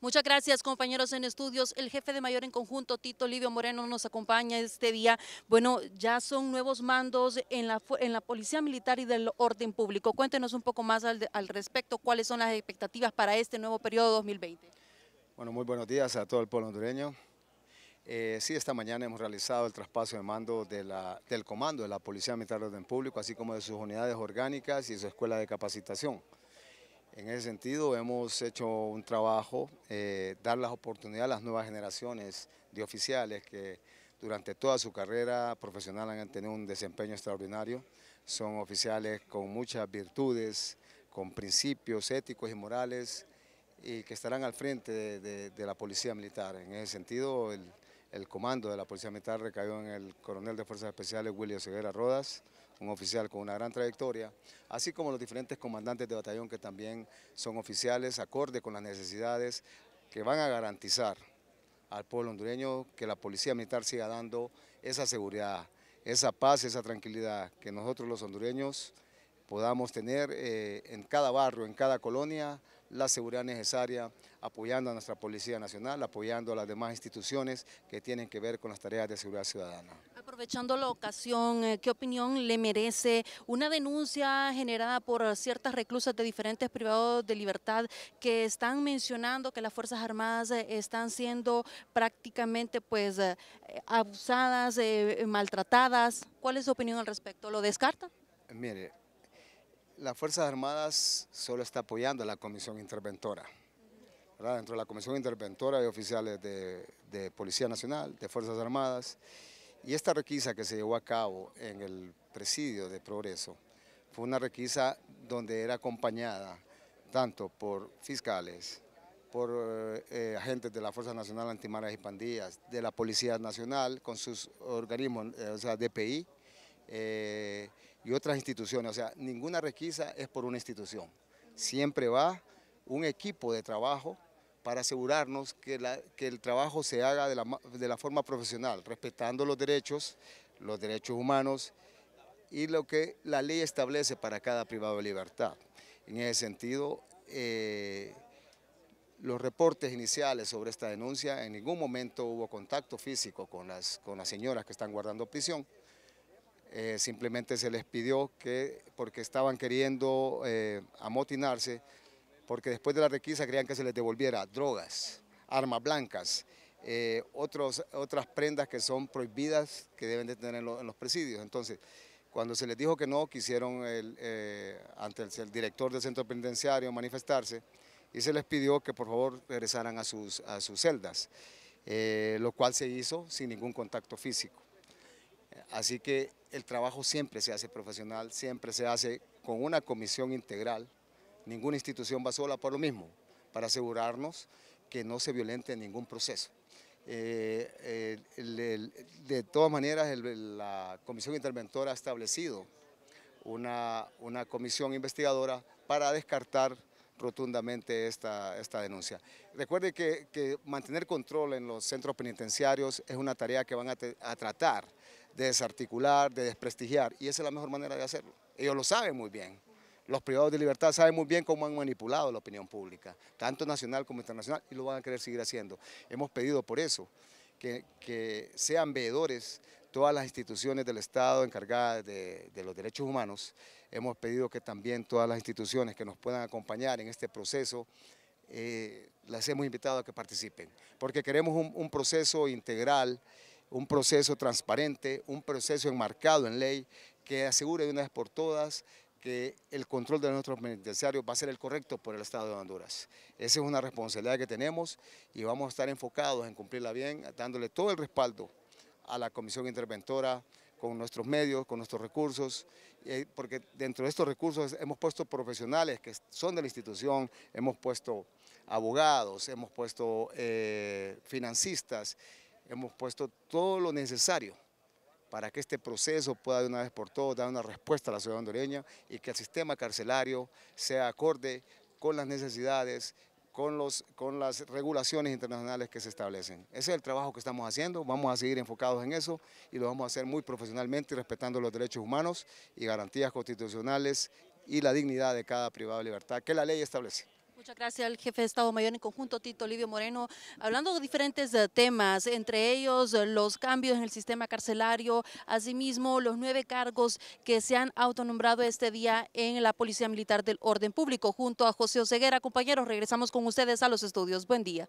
Muchas gracias, compañeros en estudios. El jefe de mayor en conjunto, Tito Livio Moreno, nos acompaña este día. Bueno, ya son nuevos mandos en la, en la Policía Militar y del Orden Público. Cuéntenos un poco más al, respecto, cuáles son las expectativas para este nuevo periodo 2020. Bueno, muy buenos días a todo el pueblo hondureño. Eh, sí, esta mañana hemos realizado el traspaso de mando del comando de la Policía Militar del Orden Público, así como de sus unidades orgánicas y su escuela de capacitación. En ese sentido hemos hecho un trabajo, eh, dar las oportunidades a las nuevas generaciones de oficiales que durante toda su carrera profesional han tenido un desempeño extraordinario. Son oficiales con muchas virtudes, con principios éticos y morales y que estarán al frente de, la policía militar. En ese sentido, el, el comando de la Policía Militar recayó en el coronel de Fuerzas Especiales William Ceguera Rodas, un oficial con una gran trayectoria, así como los diferentes comandantes de batallón que también son oficiales acorde con las necesidades que van a garantizar al pueblo hondureño que la Policía Militar siga dando esa seguridad, esa paz, esa tranquilidad que nosotros los hondureños podamos tener eh, en cada barrio, en cada colonia, la seguridad necesaria, apoyando a nuestra Policía Nacional, apoyando a las demás instituciones que tienen que ver con las tareas de seguridad ciudadana. Aprovechando la ocasión, eh, ¿qué opinión le merece una denuncia generada por ciertas reclusas de diferentes privados de libertad que están mencionando que las Fuerzas Armadas eh, están siendo prácticamente pues abusadas, maltratadas? ¿Cuál es su opinión al respecto? ¿Lo descarta? Mire, las Fuerzas Armadas solo está apoyando a la Comisión Interventora. Dentro de la Comisión Interventora hay oficiales de, Policía Nacional, de Fuerzas Armadas, y esta requisa que se llevó a cabo en el presidio de Progreso fue una requisa donde era acompañada tanto por fiscales, por eh, agentes de la Fuerza Nacional Antimaras y Pandillas, de la Policía Nacional con sus organismos, eh, o sea, DPI, eh, y otras instituciones. O sea, ninguna requisa es por una institución. Siempre va un equipo de trabajo para asegurarnos que, el trabajo se haga de la, forma profesional, respetando los derechos, los derechos humanos y lo que la ley establece para cada privado de libertad. En ese sentido, eh, los reportes iniciales sobre esta denuncia, en ningún momento hubo contacto físico con las, con las señoras que están guardando prisión. Eh, simplemente se les pidió que, porque estaban queriendo eh, amotinarse, porque después de la requisa creían que se les devolviera drogas, armas blancas, eh, otras prendas que son prohibidas que deben de tener en, los presidios. Entonces, cuando se les dijo que no, quisieron ante el, director del centro penitenciario manifestarse y se les pidió que por favor regresaran a sus, a sus celdas, lo cual se hizo sin ningún contacto físico. Así que el trabajo siempre se hace profesional, siempre se hace con una comisión integral. Ninguna institución va sola por lo mismo, para asegurarnos que no se violente ningún proceso. Eh, eh, de todas maneras, la comisión interventora ha establecido una, comisión investigadora para descartar rotundamente esta, denuncia. Recuerde que, mantener control en los centros penitenciarios es una tarea que van a tratar de desarticular, de desprestigiar, y esa es la mejor manera de hacerlo. Ellos lo saben muy bien. Los privados de libertad saben muy bien cómo han manipulado la opinión pública, tanto nacional como internacional, y lo van a querer seguir haciendo. Hemos pedido por eso que, sean veedores todas las instituciones del Estado encargadas de, los derechos humanos. Hemos pedido que también todas las instituciones que nos puedan acompañar en este proceso, eh, las hemos invitado a que participen, porque queremos un proceso integral un proceso transparente, un proceso enmarcado en ley que asegure de una vez por todas que el control de nuestros penitenciarios va a ser el correcto por el Estado de Honduras. Esa es una responsabilidad que tenemos y vamos a estar enfocados en cumplirla bien, dándole todo el respaldo a la Comisión Interventora, con nuestros medios, con nuestros recursos, eh, porque dentro de estos recursos hemos puesto profesionales que son de la institución, hemos puesto abogados, hemos puesto eh, financistas, hemos puesto todo lo necesario para que este proceso pueda de una vez por todas dar una respuesta a la ciudad hondureña y que el sistema carcelario sea acorde con las necesidades, con, los, con las regulaciones internacionales que se establecen. Ese es el trabajo que estamos haciendo, vamos a seguir enfocados en eso y lo vamos a hacer muy profesionalmente respetando los derechos humanos y garantías constitucionales y la dignidad de cada privado de libertad que la ley establece. Muchas gracias al jefe de Estado Mayor en conjunto, Tito Livio Moreno, hablando de diferentes eh, temas, entre ellos eh, los cambios en el sistema carcelario, asimismo los nueve cargos que se han autonombrado este día en la Policía Militar del Orden Público, junto a José Oseguera. Compañeros, regresamos con ustedes a los estudios. Buen día.